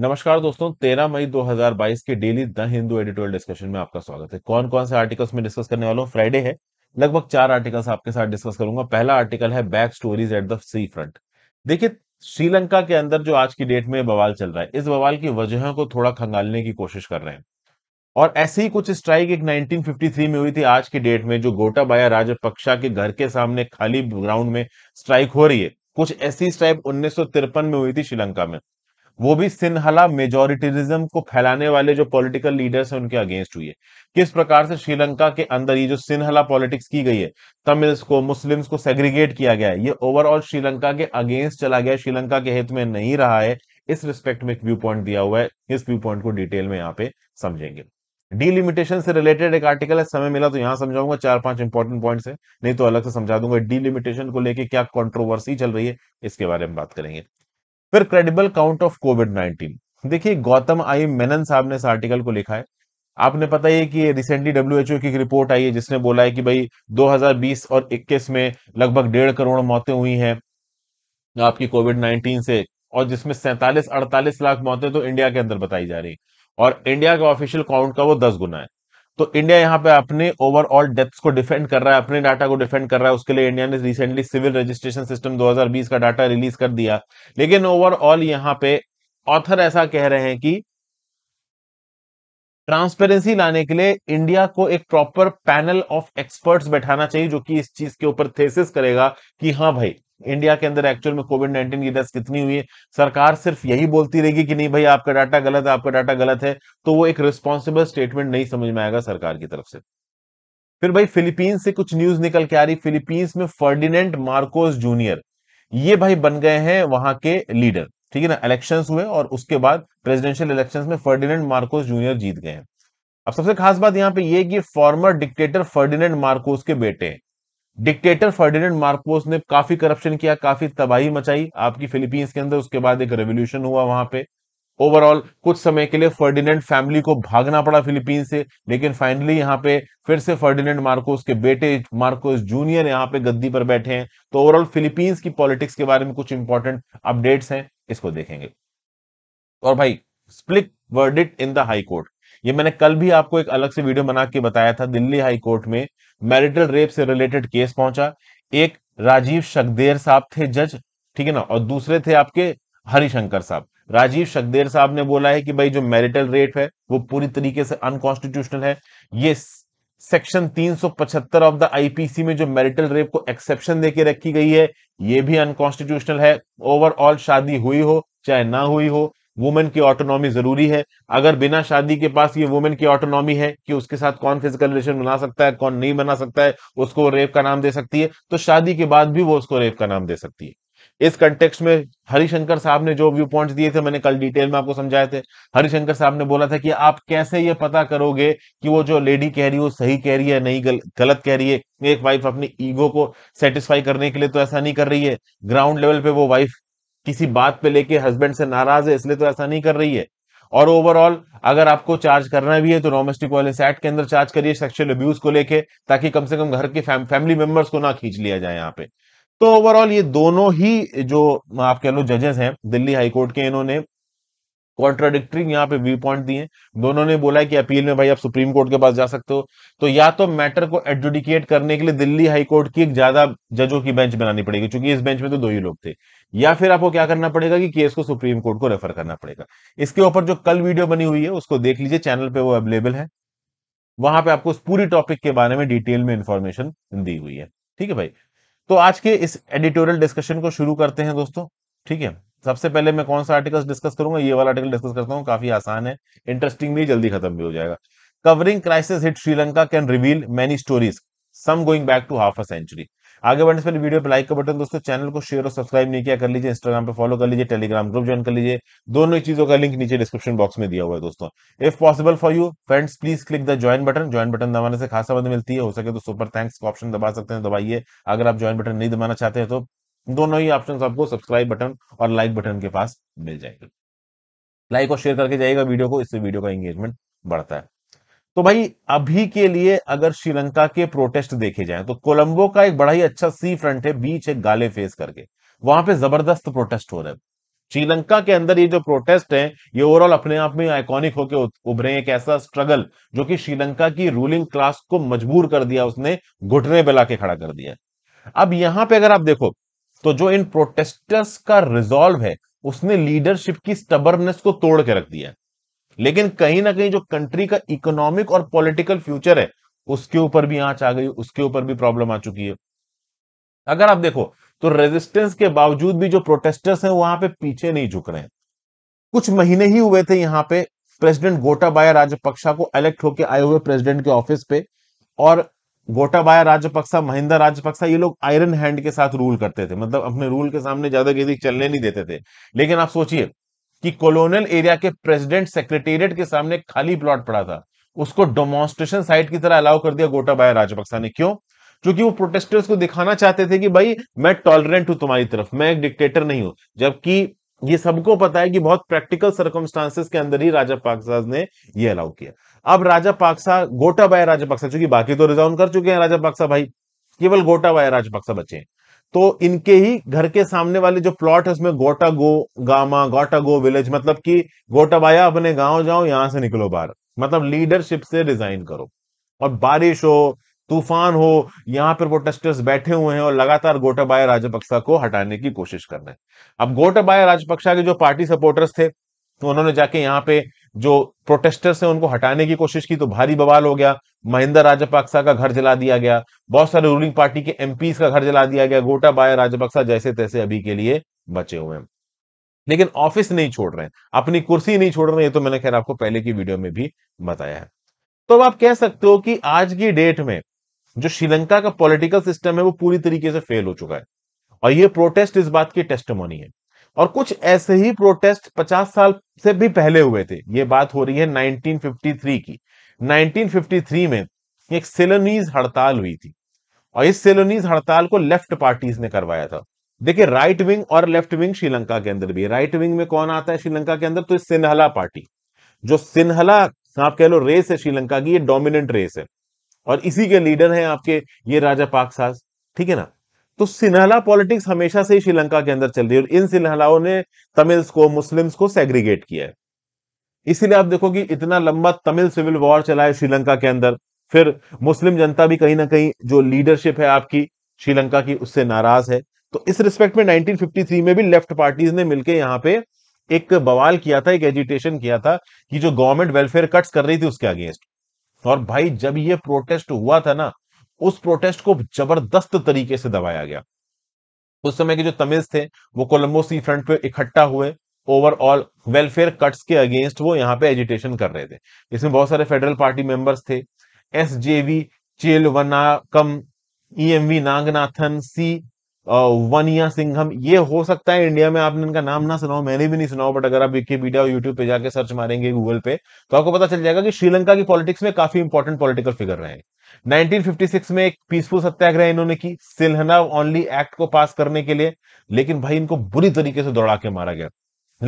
नमस्कार दोस्तों 13 मई 2022 के daily the Hindu editorial discussion में आपका स्वागत है कौन कौन से आर्टिकल्स में डिस्कस करने वाला हूँ फ्राइडे है लगभग चार आर्टिकल्स आपके साथ डिस्कस करूंगा पहला आर्टिकल है back stories at the sea front देखिए श्रीलंका के अंदर जो आज की डेट में बवाल चल रहा है इस बवाल की वजह को थोड़ा खंगालने की कोशिश कर रहे हैं और ऐसे ही कुछ स्ट्राइक एक 1953 में हुई थी आज की डेट में जो गोटाबाया राजपक्षा के घर के सामने खाली ग्राउंड में स्ट्राइक हो रही है कुछ ऐसी स्ट्राइक उन्नीस में हुई थी श्रीलंका में वो भी सिन्हला मेजोरिटरिज्म को फैलाने वाले जो पॉलिटिकल लीडर्स हैं उनके अगेंस्ट हुई है किस प्रकार से श्रीलंका के अंदर ये जो सिन्हला पॉलिटिक्स की गई है तमिल्स को मुस्लिम्स को सेग्रीगेट किया गया है ये ओवरऑल श्रीलंका के अगेंस्ट चला गया श्रीलंका के हित में नहीं रहा है इस रिस्पेक्ट में एक व्यू पॉइंट दिया हुआ है इस व्यू पॉइंट को डिटेल में यहाँ पे समझेंगे डीलिमिटेशन से रिलेटेड एक आर्टिकल है समय मिला तो यहाँ समझाऊंगा चार पांच इंपॉर्टेंट पॉइंट्स है नहीं तो अलग से समझा दूंगा डीलिमिटेशन को लेके क्या कंट्रोवर्सी चल रही है इसके बारे में बात करेंगे फिर credible count of covid nineteen देखिए गौतम आई मेनन साहब ने इस आर्टिकल को लिखा है आपने पता ही है कि रिसेंटली डब्ल्यूएचओ की एक रिपोर्ट आई है जिसने बोला है कि भाई 2020 और 21 में लगभग डेढ़ करोड़ मौतें हुई हैं आपकी कोविड 19 से और जिसमें सैंतालीस अड़तालीस लाख मौतें तो इंडिया के अंदर बताई जा रही और इंडिया का ऑफिशियल काउंट का वो दस गुना है तो इंडिया यहाँ पे अपने ओवरऑल डेथ्स को डिफेंड कर रहा है अपने डाटा को डिफेंड कर रहा है उसके लिए इंडिया ने रिसेंटली सिविल रजिस्ट्रेशन सिस्टम 2020 का डाटा रिलीज कर दिया लेकिन ओवरऑल यहाँ पे ऑथर ऐसा कह रहे हैं कि ट्रांसपेरेंसी लाने के लिए इंडिया को एक प्रॉपर पैनल ऑफ एक्सपर्ट्स बैठाना चाहिए जो कि इस चीज के ऊपर थेसिस करेगा कि हाँ भाई इंडिया के अंदर एक्चुअल में कोविड नाइन्टीन की डेथ कितनी हुई है सरकार सिर्फ यही बोलती रहेगी कि नहीं भाई आपका डाटा गलत है आपका डाटा गलत है तो वो एक रिस्पॉन्सिबल स्टेटमेंट नहीं समझ में आएगा सरकार की तरफ से फिर भाई फिलीपींस से कुछ न्यूज निकल के आ रही फिलीपींस में फर्डिनेंट मार्कोस जूनियर ये भाई बन गए हैं वहां के लीडर ठीक है ना इलेक्शंस हुए और उसके बाद प्रेसिडेंशियल इलेक्शंस में फर्डिनेंट मार्कोस जूनियर जीत गए हैं अब सबसे खास बात यहाँ पे ये कि फॉर्मर डिक्टेटर फर्डिनेंट मार्कोस के बेटे हैं डिक्टेटर फर्डिनेंड मार्कोस ने काफी करप्शन किया काफी तबाही मचाई आपकी फिलीपींस के अंदर उसके बाद एक रेवोल्यूशन हुआ वहां पे ओवरऑल कुछ समय के लिए फर्डिनेंड फैमिली को भागना पड़ा फिलीपींस से लेकिन फाइनली यहाँ पे फिर से फर्डिनेंड मार्कोस के बेटे मार्कोस जूनियर यहाँ पे गद्दी पर बैठे हैं तो ओवरऑल फिलीपींस की पॉलिटिक्स के बारे में कुछ इंपॉर्टेंट अपडेट्स हैं इसको देखेंगे और भाई split verdict in the high court ये मैंने कल भी आपको एक अलग से वीडियो बना के बताया था दिल्ली हाईकोर्ट में मैरिटल रेप से रिलेटेड केस पहुंचा एक राजीव शकदेर साहब थे जज ठीक है ना और दूसरे थे आपके हरिशंकर साहब राजीव शकदेर साहब ने बोला है कि भाई जो मैरिटल रेप है वो पूरी तरीके से अनकॉन्स्टिट्यूशनल है ये सेक्शन 375 ऑफ द आईपीसी में जो मैरिटल रेप को एक्सेप्शन देके रखी गई है ये भी अनकॉन्स्टिट्यूशनल है ओवरऑल शादी हुई हो चाहे ना हुई हो वुमेन की ऑटोनॉमी जरूरी है अगर बिना शादी के पास ये वुमेन की ऑटोनॉमी है कि उसके साथ कौन फिजिकल रिलेशन बना सकता है कौन नहीं बना सकता है उसको रेप का नाम दे सकती है तो शादी के बाद भी वो उसको रेप का नाम दे सकती है इस कंटेक्स्ट में हरिशंकर साहब ने जो व्यू पॉइंट दिए थे मैंने कल डिटेल में आपको समझाए थे हरिशंकर साहब ने बोला था कि आप कैसे ये पता करोगे कि वो जो लेडी कह रही है वो सही कह रही है नहीं गल, गलत कह रही है एक वाइफ अपनी ईगो को सेटिस्फाई करने के लिए तो ऐसा नहीं कर रही है ग्राउंड लेवल पे वो वाइफ किसी बात पे लेके हस्बैंड से नाराज है इसलिए तो ऐसा नहीं कर रही है और ओवरऑल अगर आपको चार्ज करना भी है तो डोमेस्टिक वायलेंस एक्ट के अंदर चार्ज करिए सेक्शुअल अब्यूज को लेके ताकि कम से कम घर के फैम, फैमिली मेंबर्स को ना खींच लिया जाए यहाँ पे तो ओवरऑल ये दोनों ही जो आप कह लो जजेस हैं दिल्ली हाईकोर्ट के इन्होंने कॉन्ट्राडिक्टरी यहाँ पे व्यू पॉइंट दिए दोनों ने बोला कि अपील में भाई आप सुप्रीम कोर्ट के पास जा सकते हो तो या तो मैटर को एडजुडिकेट करने के लिए दिल्ली हाईकोर्ट की एक ज्यादा जजों की बेंच बनानी पड़ेगी क्योंकि इस बेंच में तो दो ही लोग थे या फिर आपको क्या करना पड़ेगा कि केस को सुप्रीम कोर्ट को रेफर करना पड़ेगा इसके ऊपर जो कल वीडियो बनी हुई है उसको देख लीजिए चैनल पे वो अवेलेबल है वहां पे आपको उस पूरी टॉपिक के बारे में डिटेल में इंफॉर्मेशन दी हुई है ठीक है भाई तो आज के इस एडिटोरियल डिस्कशन को शुरू करते हैं दोस्तों ठीक है सबसे पहले मैं कौन सा आर्टिकल डिस्कस करूंगा ये वाला आर्टिकल डिस्कस करता हूँ काफी आसान है इंटरेस्टिंग भी जल्दी खत्म भी हो जाएगा covering crisis hit Sri Lanka can reveal many stories some going back to half a century आगे बढ़ने से पहले वीडियो पे लाइक का बटन दोस्तों चैनल को शेयर और सब्सक्राइब नहीं किया कर लीजिए इंस्टाग्राम पे फॉलो कर लीजिए टेलीग्राम ग्रुप ज्वाइन कर लीजिए दोनों ही चीजों का लिंक नीचे डिस्क्रिप्शन बॉक्स में दिया हुआ है दोस्तों if possible for you friends please click the join button join button दबाने से खासा मदद मिलती है हो सके तो सुपर थैंक्स का ऑप्शन दबा सकते हैं दबाइए अगर आप ज्वाइन बटन नहीं दबाना चाहते हैं तो दोनों ही ऑप्शन आपको सब्सक्राइब बटन और लाइक बटन के पास मिल जाएंगे लाइक और शेयर करके जाइएगा वीडियो को इससे वीडियो का एंगेजमेंट बढ़ता है तो भाई अभी के लिए अगर श्रीलंका के प्रोटेस्ट देखे जाए तो कोलंबो का एक बड़ा ही अच्छा सी फ्रंट है बीच एक गाले फेस करके वहां पे जबरदस्त प्रोटेस्ट हो रहे हैं श्रीलंका के अंदर ये जो प्रोटेस्ट हैं ये ओवरऑल अपने आप में आइकॉनिक होकर उभरे एक ऐसा स्ट्रगल जो कि श्रीलंका की रूलिंग क्लास को मजबूर कर दिया उसने घुटने बिला के खड़ा कर दिया अब यहां पे अगर आप देखो तो जो इन प्रोटेस्टर्स का रिजॉल्व है उसने लीडरशिप की स्टबरनेस को तोड़ के रख दिया लेकिन कहीं ना कहीं जो कंट्री का इकोनॉमिक और पॉलिटिकल फ्यूचर है उसके ऊपर भी आंच आ गई उसके ऊपर भी प्रॉब्लम आ चुकी है अगर आप देखो तो रेजिस्टेंस के बावजूद भी जो प्रोटेस्टर्स हैं वहां पे पीछे नहीं झुक रहे हैं कुछ महीने ही हुए थे यहां पे प्रेसिडेंट गोटाबाया राजपक्षा को इलेक्ट होके आए हुए प्रेसिडेंट के ऑफिस पे और गोटाबाया राजपक्सा महिंदा राजपक्सा ये लोग आयरन हैंड के साथ रूल करते थे मतलब अपने रूल के सामने ज्यादा किसी चलने नहीं देते थे लेकिन आप सोचिए कि कॉलोनियल एरिया के प्रेसिडेंट सेक्रेटेरिएट के सामने खाली प्लॉट पड़ा था उसको डेमोन्स्ट्रेशन साइट की तरह अलाउ कर दिया गोटाबाया राजपक्सा ने क्यों क्योंकि वो प्रोटेस्टर्स को दिखाना चाहते थे कि भाई मैं टॉलरेंट हूं तुम्हारी तरफ मैं एक डिक्टेटर नहीं हूं जबकि ये सबको पता है कि बहुत प्रैक्टिकल सर्कमस्टांसेस के अंदर ही राजा पाकसा ने ये अलाउ किया अब राजा पाक्सा गोटाबाया राजपक्सा चूंकि बाकी तो रिजाउन कर चुके हैं राजा पाक्सा भाई केवल गोटाबाया राजपक्सा बचे हैं तो इनके ही घर के सामने वाले जो प्लॉट है उसमें गोटा गो गामा गोटा गो विलेज मतलब कि गोटाबाया अपने गांव जाओ यहां से निकलो बाहर मतलब लीडरशिप से रिजाइन करो और बारिश हो तूफान हो यहाँ पर प्रोटेस्टर्स बैठे हुए हैं और लगातार गोटाबाया राजपक्षा को हटाने की कोशिश कर रहे हैं अब गोटाबाया राजपक्षा के जो पार्टी सपोर्टर्स थे तो उन्होंने जाके यहाँ पे जो प्रोटेस्टर्स हैं उनको हटाने की कोशिश की तो भारी बवाल हो गया महिंदा राजपाक्सा का घर जला दिया गया बहुत सारे रूलिंग पार्टी के एमपीज का घर जला दिया गया गोटाबाया राजापक्सा जैसे तैसे अभी के लिए बचे हुए हैं लेकिन ऑफिस नहीं छोड़ रहे हैं अपनी कुर्सी नहीं छोड़ रहे ये तो मैंने खैर आपको पहले की वीडियो में भी बताया है तो आप कह सकते हो कि आज की डेट में जो श्रीलंका का पॉलिटिकल सिस्टम है वो पूरी तरीके से फेल हो चुका है और ये प्रोटेस्ट इस बात की टेस्टमोनी है और कुछ ऐसे ही प्रोटेस्ट 50 साल से भी पहले हुए थे ये बात हो रही है 1953 की 1953 में एक सेलोनीज हड़ताल हुई थी और इस सेलोनीज हड़ताल को लेफ्ट पार्टीज ने करवाया था देखिए राइट विंग और लेफ्ट विंग श्रीलंका के अंदर भी राइट विंग में कौन आता है श्रीलंका के अंदर तो सिन्हला पार्टी जो सिन्हला आप कह लो रेस है श्रीलंका की ये डोमिनेंट रेस है और इसी के लीडर हैं आपके ये राजा पाकसास ठीक है ना तो सिन्हला पॉलिटिक्स हमेशा से ही श्रीलंका के अंदर चल रही है और इन सिन्हलाओं ने तमिल्स को मुस्लिम्स को सेग्रीगेट किया है इसीलिए आप देखोगे इतना लंबा तमिल सिविल वॉर चला है श्रीलंका के अंदर फिर मुस्लिम जनता भी कहीं ना कहीं जो लीडरशिप है आपकी श्रीलंका की उससे नाराज है तो इस रिस्पेक्ट में 1953 में भी लेफ्ट पार्टीज ने मिलकर यहाँ पे एक बवाल किया था एक एजिटेशन किया था कि जो गवर्नमेंट वेलफेयर कट्स कर रही थी उसके अगेंस्ट और भाई जब ये प्रोटेस्ट हुआ था ना उस प्रोटेस्ट को जबरदस्त तरीके से दबाया गया उस समय के जो तमिल्स थे वो कोलंबो सी फ्रंट पे इकट्ठा हुए ओवरऑल वेलफेयर कट्स के अगेंस्ट वो यहाँ पे एजिटेशन कर रहे थे इसमें बहुत सारे फेडरल पार्टी मेंबर्स थे एस वनाकम E M V Naganathan C Vanniasingham ये हो सकता है इंडिया में आपने इनका नाम ना सुनाओ मैंने भी नहीं सुनाओ बट अगर आप विकीपीडिया और यूट्यूब पे जाके सर्च मारेंगे गूगल पे तो आपको पता चल जाएगा कि श्रीलंका की पॉलिटिक्स में काफी इंपॉर्टेंट पॉलिटिकल फिगर रहे हैं 1956 में एक पीसफुल सत्याग्रह इन्होंने की सिल्हना ओनली एक्ट को पास करने के लिए लेकिन भाई इनको बुरी तरीके से दौड़ा के मारा गया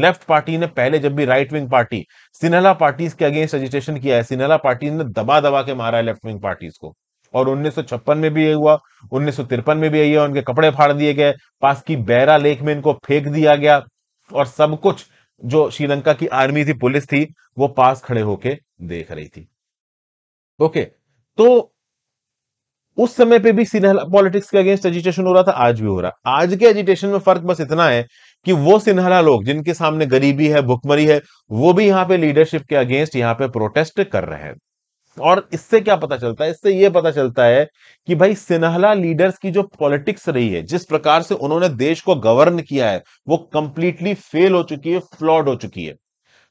लेफ्ट पार्टी ने पहले जब भी right wing party Sinhala party के अगेंस्ट एजिटेशन किया है सिन्हला पार्टी ने दबा दबा के मारा है लेफ्ट विंग पार्टीज को और उन्नीस में भी ये हुआ उन्नीस में भी यही है उनके कपड़े फाड़ दिए गए पास की बैरा लेक में इनको फेंक दिया गया और सब कुछ जो श्रीलंका की आर्मी थी पुलिस थी वो पास खड़े होके देख रही थी ओके तो उस समय पे भी सीनियर पॉलिटिक्स के अगेंस्ट एजिटेशन हो रहा था आज भी हो रहा आज के एजिटेशन में फर्क बस इतना है कि वो सिन्हरा लोग जिनके सामने गरीबी है भुखमरी है वो भी यहां पे लीडरशिप के अगेंस्ट यहां पे प्रोटेस्ट कर रहे हैं और इससे क्या पता चलता है इससे ये पता चलता है कि भाई सिन्हला लीडर्स की जो पॉलिटिक्स रही है जिस प्रकार से उन्होंने देश को गवर्न किया है वो कंप्लीटली फेल हो चुकी है फ्लॉड हो चुकी है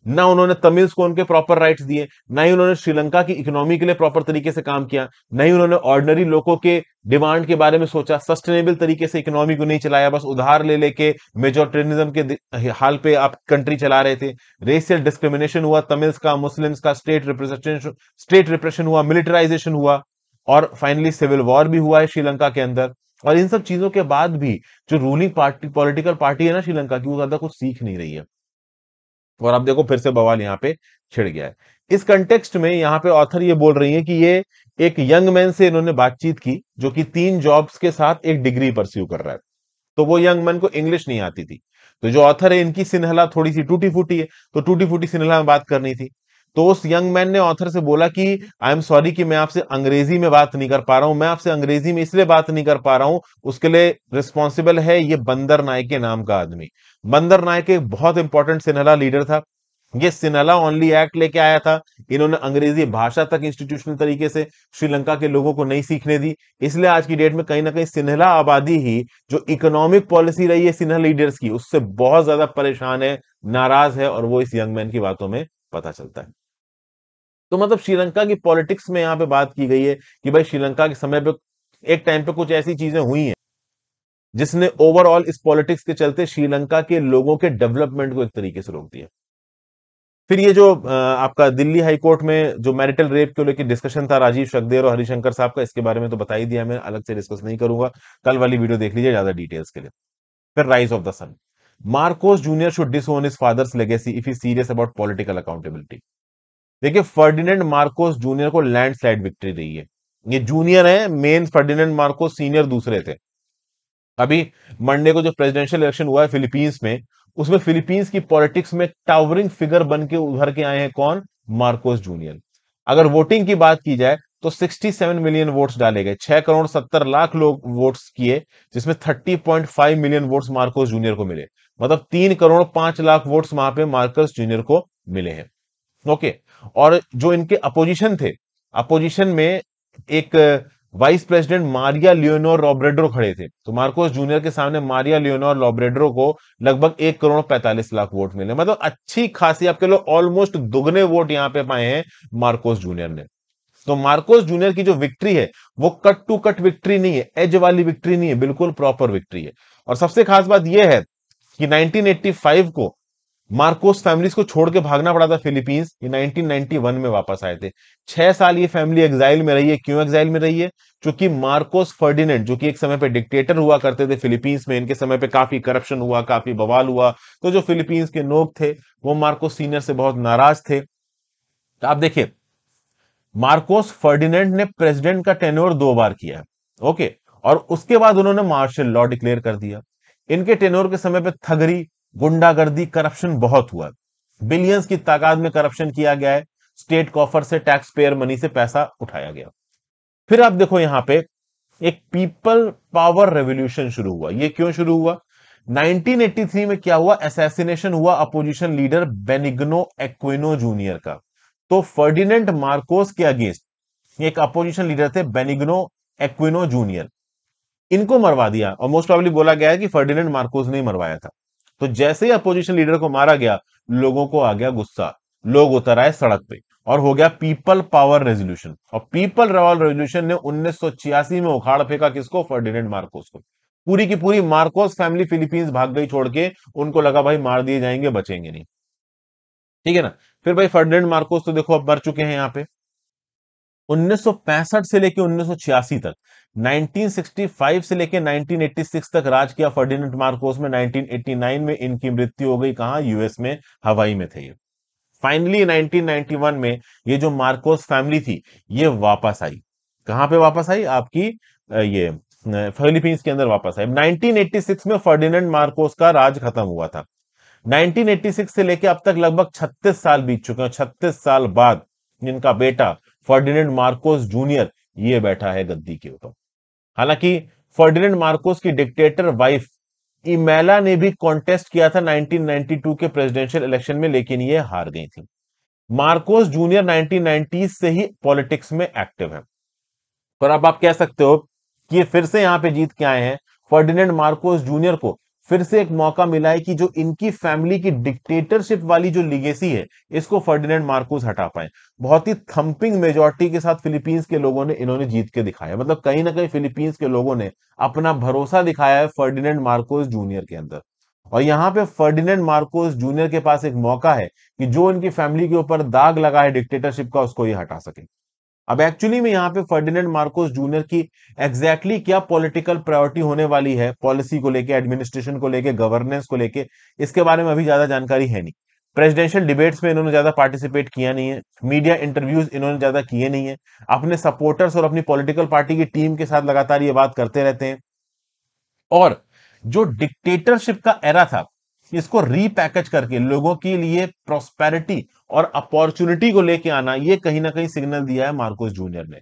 ना उन्होंने तमिल्स को उनके प्रॉपर राइट्स दिए ना ही उन्होंने श्रीलंका की इकोनॉमी के लिए प्रॉपर तरीके से काम किया ना ही उन्होंने ऑर्डनरी लोगों के डिमांड के बारे में सोचा सस्टेनेबल तरीके से इकोनॉमी को नहीं चलाया बस उधार ले लेके मेजोरिटेनिज्म के हाल पे आप कंट्री चला रहे थे रेसियल डिस्क्रिमिनेशन हुआ तमिल्स का मुस्लिम्स का स्टेट रिप्रेजेंटेशन स्टेट रिप्रेशन हुआ मिलिटराइजेशन हुआ और फाइनली सिविल वॉर भी हुआ है श्रीलंका के अंदर और इन सब चीजों के बाद भी जो रूलिंग पार्टी पॉलिटिकल पार्टी है ना श्रीलंका की वो ज्यादा कुछ सीख नहीं रही है और आप देखो फिर से बवाल यहाँ पे छिड़ गया है इस कंटेक्स्ट में यहाँ पे ऑथर ये बोल रही है कि ये एक यंग मैन से इन्होंने बातचीत की जो कि तीन जॉब्स के साथ एक डिग्री परस्यू कर रहा है तो वो यंग मैन को इंग्लिश नहीं आती थी तो जो ऑथर है इनकी सिन्हला थोड़ी सी टूटी फूटी है तो टूटी फूटी सिन्हला में बात करनी थी तो उस यंग मैन ने ऑथर से बोला कि आई एम सॉरी कि मैं आपसे अंग्रेजी में बात नहीं कर पा रहा हूं मैं आपसे अंग्रेजी में इसलिए बात नहीं कर पा रहा हूं उसके लिए रिस्पॉन्सिबल है ये बंदर नायक के नाम का आदमी बंदर नायक एक बहुत इंपॉर्टेंट सिन्हला लीडर था ये सिन्हला ओनली एक्ट लेके आया था इन्होंने अंग्रेजी भाषा तक इंस्टीट्यूशनल तरीके से श्रीलंका के लोगों को नहीं सीखने दी इसलिए आज की डेट में कहीं ना कहीं सिन्हला आबादी ही जो इकोनॉमिक पॉलिसी रही है सिन्हा लीडर्स की उससे बहुत ज्यादा परेशान है नाराज है और वो इस यंग मैन की बातों में पता चलता है तो मतलब श्रीलंका की पॉलिटिक्स में यहाँ पे बात की गई है कि भाई श्रीलंका के समय पे एक टाइम पे कुछ ऐसी चीजें हुई हैं जिसने ओवरऑल इस पॉलिटिक्स के चलते श्रीलंका के लोगों के डेवलपमेंट को एक तरीके से रोक दिया फिर ये जो आपका दिल्ली हाईकोर्ट में जो मैरिटल रेप को लेकर डिस्कशन था राजीव शखदेर और हरिशंकर साहब का इसके बारे में तो बता ही दिया मैं अलग से डिस्कस नहीं करूंगा कल वाली वीडियो देख लीजिए ज्यादा डिटेल्स के लिए फिर rise of the son Marcos junior should disown his father's legacy if he serious about political accountability देखिए फर्डिनेंड मार्कोस जूनियर को लैंडस्लाइड विक्ट्री रही है ये जूनियर है मेन फर्डिनेंड मार्कोस सीनियर दूसरे थे अभी मंडे को जो प्रेसिडेंशियल इलेक्शन हुआ है फिलीपींस में उसमें फिलीपींस की पॉलिटिक्स में टावरिंग फिगर बन के उभर के आए हैं कौन मार्कोस जूनियर अगर वोटिंग की बात की जाए तो 67 मिलियन वोट्स डाले गए 6 करोड़ 70 लाख लोग वोट्स किए जिसमें 30.5 मिलियन वोट्स मार्कोस जूनियर को मिले मतलब तीन करोड़ पांच लाख वोट्स वहां पे मार्कस जूनियर को मिले हैं ओके और जो इनके अपोजिशन थे अपोजिशन में एक vice president Maria Leonor Robredo खड़े थे तो मार्कोस जूनियर के सामने मारिया लियोनोर लॉब्रेड्रो को लगभग एक करोड़ पैंतालीस लाख वोट मिले मतलब अच्छी खासी आपके लोग ऑलमोस्ट दुगने वोट यहां पे पाए हैं मार्कोस जूनियर ने तो मार्कोस जूनियर की जो विक्ट्री है वो कट टू कट विक्ट्री नहीं है एज वाली विक्ट्री नहीं है बिल्कुल प्रॉपर विक्ट्री है और सबसे खास बात यह है कि 1985 को मार्कोस फैमिलीज को छोड़ के भागना पड़ा था फिलीपींस ये 1991 में वापस आए थे छह साल ये फैमिली एग्जाइल में रही है क्यों एग्जाइल में रही है क्योंकि मार्कोस फर्डिनेंट जो कि एक समय पे डिक्टेटर हुआ करते थे फिलीपींस में इनके समय पे काफी करप्शन हुआ काफी बवाल हुआ तो जो फिलीपींस के लोग थे वो मार्कोस सीनियर से बहुत नाराज थे तो आप देखिए मार्कोस फर्डिनेंट ने प्रेसिडेंट का टेन्योर दो बार किया ओके और उसके बाद उन्होंने मार्शल लॉ डिक्लेयर कर दिया इनके टेनोर के समय पे थगरी गुंडागर्दी करप्शन बहुत हुआ बिलियंस की तादाद में करप्शन किया गया है स्टेट कॉफर से टैक्स पेयर मनी से पैसा उठाया गया फिर आप देखो यहां पे एक पीपल पावर रेवोल्यूशन शुरू हुआ ये क्यों शुरू हुआ 1983 में क्या हुआ असैसिनेशन हुआ opposition leader Benigno Aquino junior का तो फर्डिनेंट मार्कोस के अगेंस्ट एक अपोजिशन लीडर थे बेनिग्नो एक्विनो जूनियर इनको मरवा दिया और मोस्ट प्रॉब्ली बोला गया है कि फर्डिनेंट मार्कोस ने मरवाया था तो जैसे ही अपोजिशन लीडर को मारा गया लोगों को आ गया गुस्सा लोग उतर आए सड़क पे और हो गया पीपल पावर रेजोल्यूशन और पीपल पावर रेजोल्यूशन ने उन्नीस में उखाड़ फेंका किसको फर्डिनेंट मार्कोस को पूरी की पूरी मार्कोस फैमिली फिलीपींस भाग गई छोड़ के उनको लगा भाई मार दिए जाएंगे बचेंगे नहीं ठीक है ना फिर भाई फर्डिनेंट मार्कोस तो देखो अब मर चुके हैं यहाँ पे 1965 से लेकर 1986 तक 1965 से लेकर 1986 तक राज किया फर्डिनेंट मार्कोस में 1989 में इनकी मृत्यु हो गई कहा यूएस में हवाई में थे ये फाइनली 1991 में ये जो मार्कोस फैमिली थी ये वापस आई कहां पे वापस आई आपकी ये फिलीपींस के अंदर वापस आई 1986 में फर्डिनेंट मार्कोस का राज खत्म हुआ था 1986 से लेके अब तक लगभग 36 साल बीत चुके हैं 36 साल बाद जिनका बेटा फर्डिनेंड मार्कोस जूनियर ये बैठा है गद्दी के ऊपर हालांकि फर्डिनेंड मार्कोस की डिक्टेटर वाइफ इमेला ने भी कॉन्टेस्ट किया था 1992 के प्रेसिडेंशियल इलेक्शन में लेकिन ये हार गई थी मार्कोस जूनियर नाइनटीन से ही पॉलिटिक्स में एक्टिव है पर अब आप कह सकते हो कि ये फिर से यहां पे जीत के आए हैं फर्डिनेंड मार्कोस जूनियर को फिर से एक मौका मिला है कि जो इनकी फैमिली की डिक्टेटरशिप वाली जो लिगेसी है इसको फर्डिनेंड मार्कोस हटा पाए बहुत ही थम्पिंग मेजोरिटी के साथ फिलीपींस के लोगों ने इन्होंने जीत के दिखाया मतलब कहीं ना कहीं फिलीपींस के लोगों ने अपना भरोसा दिखाया है फर्डिनेंड मार्कोस जूनियर के अंदर और यहाँ पे फर्डिनेंड मार्कोस जूनियर के पास एक मौका है कि जो इनकी फैमिली के ऊपर दाग लगा है डिक्टेटरशिप का उसको ये हटा सके अब एक्चुअली में यहाँ पे फर्डिनेंड मार्कोस जूनियर की एग्जैक्टली exactly क्या पॉलिटिकल प्रायोरिटी होने वाली है पॉलिसी को लेके एडमिनिस्ट्रेशन को लेके गवर्नेंस को लेके इसके बारे में अभी ज्यादा जानकारी है नहीं प्रेसिडेंशियल डिबेट्स में इन्होंने ज्यादा पार्टिसिपेट किया नहीं है मीडिया इंटरव्यूज इन्होंने ज्यादा किए नहीं है अपने सपोर्टर्स और अपनी पॉलिटिकल पार्टी की टीम के साथ लगातार ये बात करते रहते हैं और जो डिक्टेटरशिप का एरा था इसको रीपैकेज करके लोगों के लिए प्रोस्पेरिटी और अपॉर्चुनिटी को लेके आना ये कहीं ना कहीं सिग्नल दिया है मार्कोस जूनियर ने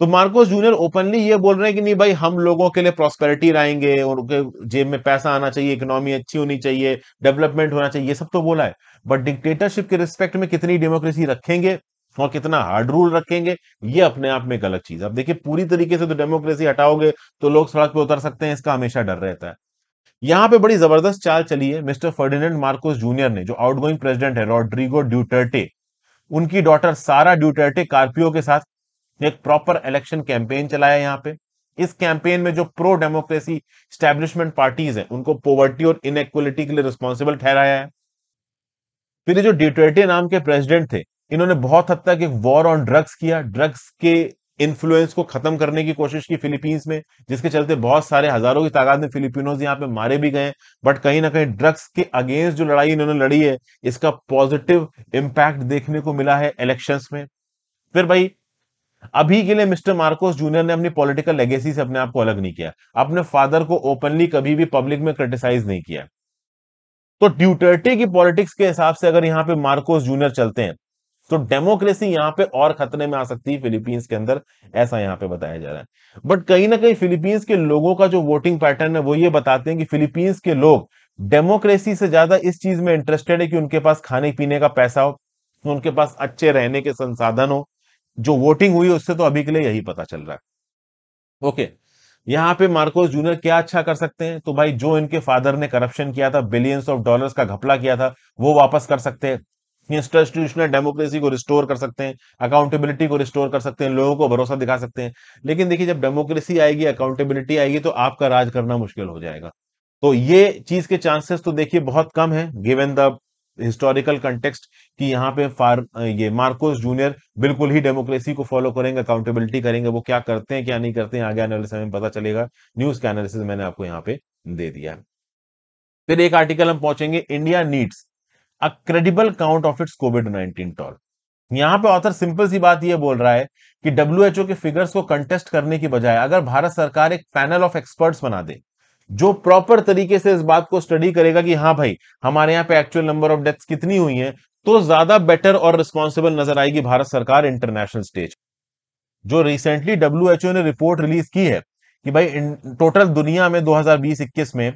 तो मार्कोस जूनियर ओपनली ये बोल रहे हैं कि नहीं भाई हम लोगों के लिए प्रोस्पेरिटी लाएंगे और उनके जेब में पैसा आना चाहिए इकोनॉमी अच्छी होनी चाहिए डेवलपमेंट होना चाहिए ये सब तो बोला है बट डिक्टेटरशिप के रिस्पेक्ट में कितनी डेमोक्रेसी रखेंगे और कितना हार्ड रूल रखेंगे ये अपने आप में एक अलग चीज है अब देखिए पूरी तरीके से तो डेमोक्रेसी हटाओगे तो लोग सड़क पर उतर सकते हैं इसका हमेशा डर रहता है यहां पे बड़ी जबरदस्त चाल चली है मिस्टर फर्डिनेंड मार्कोस जूनियर ने जो आउटगोइंग प्रेसिडेंट है रॉड्रिगो ड्यूटर्टे उनकी डॉटर सारा ड्यूटर्टे कार्पियो के साथ एक प्रॉपर इलेक्शन कैंपेन चलाया यहाँ पे इस कैंपेन में जो प्रो डेमोक्रेसी स्टैब्लिशमेंट पार्टीज है उनको पोवर्टी और इनक्वलिटी के लिए रिस्पॉन्सिबल ठहराया है फिर जो ड्यूटर्टे नाम के प्रेसिडेंट थे इन्होंने बहुत हद तक एक वॉर ऑन ड्रग्स किया ड्रग्स के इन्फ्लुएंस को खत्म करने की कोशिश की फिलीपींस में जिसके चलते बहुत सारे हजारों की तादाद में फिलिपिनोज यहाँ पे मारे भी गए बट कहीं ना कहीं ड्रग्स के अगेंस्ट जो लड़ाई इन्होंने लड़ी है इसका पॉजिटिव इम्पैक्ट देखने को मिला है इलेक्शंस में फिर भाई अभी के लिए मिस्टर मार्कोस जूनियर ने अपनी पॉलिटिकल लेगेसी से अपने आप को अलग नहीं किया अपने फादर को ओपनली कभी भी पब्लिक में क्रिटिसाइज नहीं किया तो ड्यूटर्टी की पॉलिटिक्स के हिसाब से अगर यहाँ पे मार्कोस जूनियर चलते हैं तो डेमोक्रेसी यहां पे और खतरे में आ सकती है फिलीपींस के अंदर ऐसा यहां पे बताया जा रहा है बट कहीं ना कहीं फिलीपींस के लोगों का जो वोटिंग पैटर्न है वो ये बताते हैं कि फिलीपींस के लोग डेमोक्रेसी से ज्यादा इस चीज में इंटरेस्टेड है कि उनके पास खाने पीने का पैसा हो उनके पास अच्छे रहने के संसाधन हो जो वोटिंग हुई उससे तो अभी के लिए यही पता चल रहा है ओके यहाँ पे मार्कोस जूनियर क्या अच्छा कर सकते हैं तो भाई जो इनके फादर ने करप्शन किया था बिलियंस ऑफ डॉलर्स का घपला किया था वो वापस कर सकते हैं इंस्टीट्यूशनल डेमोक्रेसी को रिस्टोर कर सकते हैं अकाउंटेबिलिटी को रिस्टोर कर सकते हैं लोगों को भरोसा दिखा सकते हैं लेकिन देखिए जब डेमोक्रेसी आएगी अकाउंटेबिलिटी आएगी तो आपका राज करना मुश्किल हो जाएगा तो ये चीज के चांसेस तो देखिए बहुत कम है गिवेन द हिस्टोरिकल कंटेक्स्ट कि यहाँ पे फार ये मार्कोस जूनियर बिल्कुल ही डेमोक्रेसी को फॉलो करेंगे अकाउंटेबिलिटी करेंगे वो क्या करते हैं क्या नहीं करते हैं आगे आने वाले समय में पता चलेगा न्यूज का एनालिसिस मैंने आपको यहाँ पे दे दिया है फिर एक आर्टिकल हम पहुंचेंगे India needs a credible count of its covid 19 toll यहां पे ऑथर सिंपल सी बात ये बोल रहा है कि डब्ल्यू के फिगर्स को कंटेस्ट करने की बजाय अगर भारत सरकार एक पैनल ऑफ एक्सपर्ट्स बना दे जो प्रॉपर तरीके से इस बात को स्टडी करेगा कि हाँ भाई हमारे यहाँ पे एक्चुअल नंबर ऑफ डेथ्स कितनी हुई है तो ज्यादा बेटर और रिस्पॉन्सिबल नजर आएगी भारत सरकार इंटरनेशनल स्टेज जो रिसेंटली डब्ल्यू ने रिपोर्ट रिलीज की है कि भाई टोटल दुनिया में 2020-21 में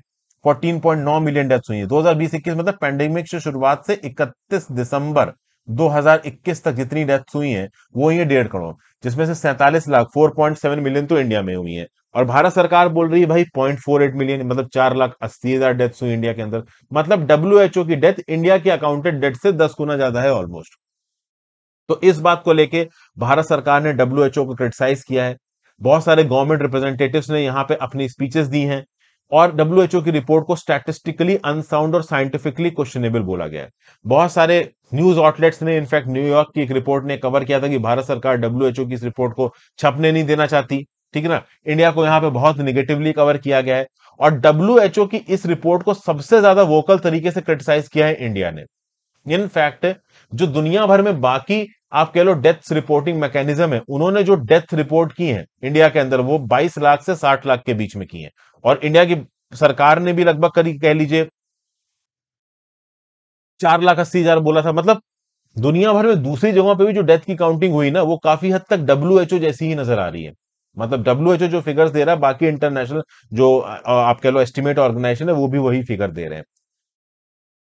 14.9 मिलियन डेथ हुई है 2020-21 मतलब पेंडेमिक से शुरुआत से 31 दिसंबर 2021 तक जितनी डेथ हुई है वो ये है डेढ़ करोड़ जिसमें से सैंतालीस लाख 4.7 मिलियन तो इंडिया में हुई है और भारत सरकार बोल रही है भाई 0.48 मिलियन मतलब चार लाख अस्सी हजार डेथ हुई इंडिया के अंदर मतलब ओ की डेथ इंडिया की अकाउंटेड डेथ से दस गुना ज्यादा है ऑलमोस्ट तो इस बात को लेके भारत सरकार ने ओ को क्रिटिसाइज किया है बहुत सारे गवर्नमेंट रिप्रेजेंटेटिव्स ने यहाँ पे अपनी स्पीचेस दी हैं और डब्ल्यू की रिपोर्ट को स्टैटिस्टिकली अनसाउंड और साइंटिफिकली क्वेश्चनेबल बोला गया बहुत सारे न्यूज आउटलेट्स ने इनफैक्ट न्यूयॉर्क की एक रिपोर्ट ने कवर किया था कि भारत सरकार डब्ल्यू की इस रिपोर्ट को छपने नहीं देना चाहती ठीक है ना इंडिया को यहाँ पे बहुत निगेटिवली कवर किया गया है और डब्ल्यू की इस रिपोर्ट को सबसे ज्यादा वोकल तरीके से क्रिटिसाइज किया है इंडिया ने इनफैक्ट जो दुनिया भर में बाकी आप कह लो डेथ रिपोर्टिंग मैकेनिज्म है उन्होंने जो डेथ रिपोर्ट की है इंडिया के अंदर वो 22 लाख से 60 लाख के बीच में की है और इंडिया की सरकार ने भी लगभग करी कह लीजिए चार लाख अस्सी हजार बोला था मतलब दुनिया भर में दूसरी जगहों पे भी जो डेथ की काउंटिंग हुई ना वो काफी हद तक डब्ल्यू जैसी ही नजर आ रही है मतलब डब्ल्यू जो फिगर्स दे रहा है बाकी इंटरनेशनल जो आप कह लो एस्टिमेट ऑर्गेनाइजेशन है वो भी वही फिगर दे रहे हैं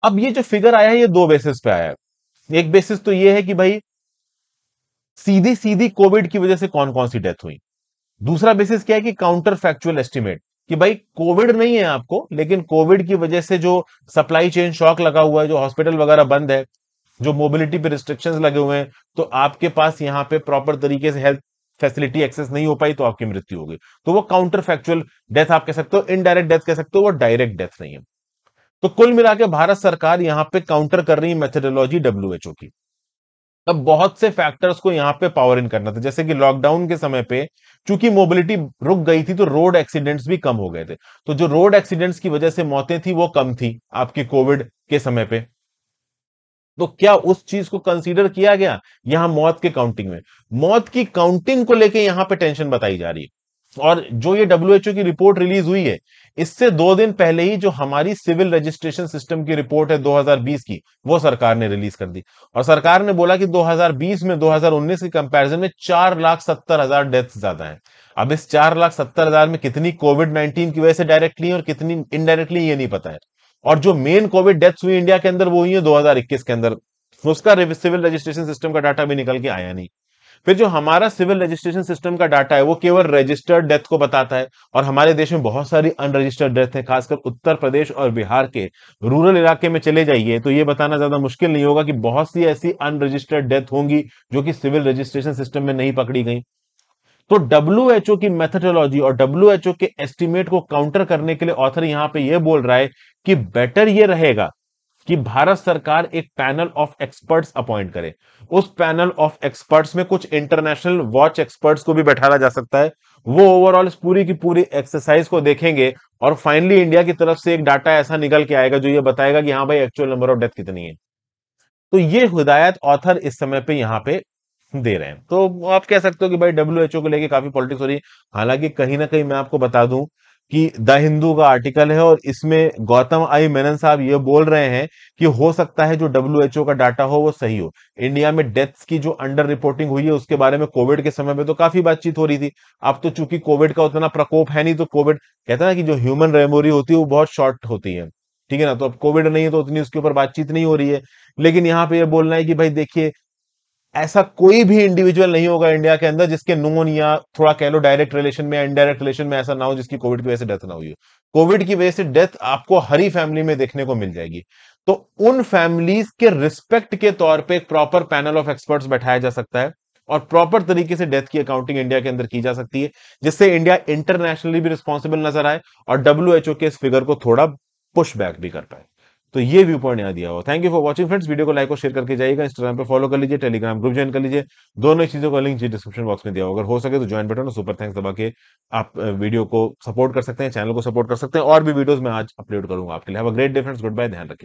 अब ये जो फिगर आया है ये दो बेसिस पे आया है एक बेसिस तो ये है कि भाई सीधी सीधी कोविड की वजह से कौन कौन सी डेथ हुई दूसरा बेसिस क्या है कि काउंटर फैक्चुअल एस्टिमेट कि भाई कोविड नहीं है आपको लेकिन कोविड की वजह से जो सप्लाई चेन शॉक लगा हुआ है जो हॉस्पिटल वगैरह बंद है जो मोबिलिटी पे रिस्ट्रिक्शन लगे हुए हैं तो आपके पास यहाँ पे प्रॉपर तरीके से हेल्थ फैसिलिटी एक्सेस नहीं हो पाई तो आपकी मृत्यु हो गई तो वो काउंटर फैक्चुअल डेथ आप कह सकते हो इनडायरेक्ट डेथ कह सकते हो वो डायरेक्ट डेथ नहीं है तो कुल मिला के भारत सरकार यहाँ पे काउंटर कर रही है मेथडोलॉजी डब्ल्यू की अब बहुत से फैक्टर्स को यहाँ पे पावर इन करना था जैसे कि लॉकडाउन के समय पे चूंकि मोबिलिटी रुक गई थी तो रोड एक्सीडेंट्स भी कम हो गए थे तो जो रोड एक्सीडेंट्स की वजह से मौतें थी वो कम थी आपके कोविड के समय पे तो क्या उस चीज को कंसीडर किया गया यहां मौत के काउंटिंग में मौत की काउंटिंग को लेके यहां पे टेंशन बताई जा रही है और जो ये डब्ल्यूएचओ की रिपोर्ट रिलीज हुई है इससे दो दिन पहले ही जो हमारी सिविल रजिस्ट्रेशन सिस्टम की रिपोर्ट है 2020 की वो सरकार ने रिलीज कर दी और सरकार ने बोला कि 2020 में 2019 के कंपैरिजन में चार लाख सत्तर हजार डेथ ज्यादा है अब इस चार लाख सत्तर हजार में कितनी कोविड नाइन्टीन की वजह से डायरेक्टली और कितनी इनडायरेक्टली ये नहीं पता है और जो मेन कोविड डेथ्स हुई इंडिया के अंदर वो हुई है दो के अंदर उसका सिविल रजिस्ट्रेशन सिस्टम का डाटा भी निकल के आया नहीं फिर जो हमारा सिविल रजिस्ट्रेशन सिस्टम का डाटा है वो केवल रजिस्टर्ड डेथ को बताता है और हमारे देश में बहुत सारी अनरजिस्टर्ड डेथ है खासकर उत्तर प्रदेश और बिहार के रूरल इलाके में चले जाइए तो ये बताना ज्यादा मुश्किल नहीं होगा कि बहुत सी ऐसी अनरजिस्टर्ड डेथ होंगी जो कि सिविल रजिस्ट्रेशन सिस्टम में नहीं पकड़ी गई तो डब्ल्यू की मेथडोलॉजी और डब्ल्यू के एस्टिमेट को काउंटर करने के लिए ऑथर यहां पे ये बोल रहा है कि बेटर ये रहेगा कि भारत सरकार एक पैनल ऑफ एक्सपर्ट्स अपॉइंट करे उस पैनल ऑफ एक्सपर्ट्स में कुछ इंटरनेशनल वॉच एक्सपर्ट्स को भी बैठाया जा सकता है वो ओवरऑल इस पूरी की पूरी एक्सरसाइज को देखेंगे और फाइनली इंडिया की तरफ से एक डाटा ऐसा निकल के आएगा जो ये बताएगा कि हाँ भाई एक्चुअल नंबर ऑफ डेथ कितनी है तो ये हिदायत ऑथर इस समय पे यहाँ पे दे रहे हैं तो आप कह सकते हो कि भाई डब्ल्यू एच ओ को लेकर काफी पॉलिटिक्स हो रही है हालांकि कहीं ना कहीं मैं आपको बता दूं कि द हिंदू का आर्टिकल है और इसमें गौतम आई मेनन साहब ये बोल रहे हैं कि हो सकता है जो ओ का डाटा हो वो सही हो इंडिया में डेथ्स की जो अंडर रिपोर्टिंग हुई है उसके बारे में कोविड के समय में तो काफी बातचीत हो रही थी अब तो चूंकि कोविड का उतना प्रकोप है नहीं तो कोविड कहते ना कि जो ह्यूमन रेमोरी होती है वो बहुत शॉर्ट होती है ठीक है ना तो अब कोविड नहीं है तो उतनी उसके ऊपर बातचीत नहीं हो रही है लेकिन यहाँ पे ये बोलना है कि भाई देखिए ऐसा कोई भी इंडिविजुअल नहीं होगा इंडिया के अंदर जिसके नोन या थोड़ा कह लो डायरेक्ट रिलेशन में इनडायरेक्ट रिलेशन में ऐसा ना हो जिसकी कोविड की वजह से डेथ ना हुई कोविड की वजह से डेथ आपको हरी फैमिली में देखने को मिल जाएगी तो उन फैमिलीज के रिस्पेक्ट के तौर पे एक प्रॉपर पैनल ऑफ एक्सपर्ट्स बैठाया जा सकता है और प्रॉपर तरीके से डेथ की अकाउंटिंग इंडिया के अंदर की जा सकती है जिससे इंडिया इंटरनेशनली भी रिस्पॉन्सिबल नजर आए और डब्ल्यू के इस फिगर को थोड़ा पुश बैक भी कर पाए तो ये व्यू पॉइंट यहाँ दिया हुआ thank you for watching friends video को लाइक और शेयर करके जाएगा इंस्टाग्राम पे फॉलो कर लीजिए टेलीग्राम ग्रुप ज्वाइन कर लीजिए दोनों चीजों का लिंक डिस्क्रिप्शन बॉक्स में दिया होगा अगर हो सके तो ज्वाइन बटन और सुपर थैंक्स दबा के आप वीडियो को सपोर्ट कर सकते हैं चैनल को सपोर्ट कर सकते हैं और भी वीडियोज मैं आज अपलोड करूंगा आपके लिए have a great difference goodbye ध्यान रखिए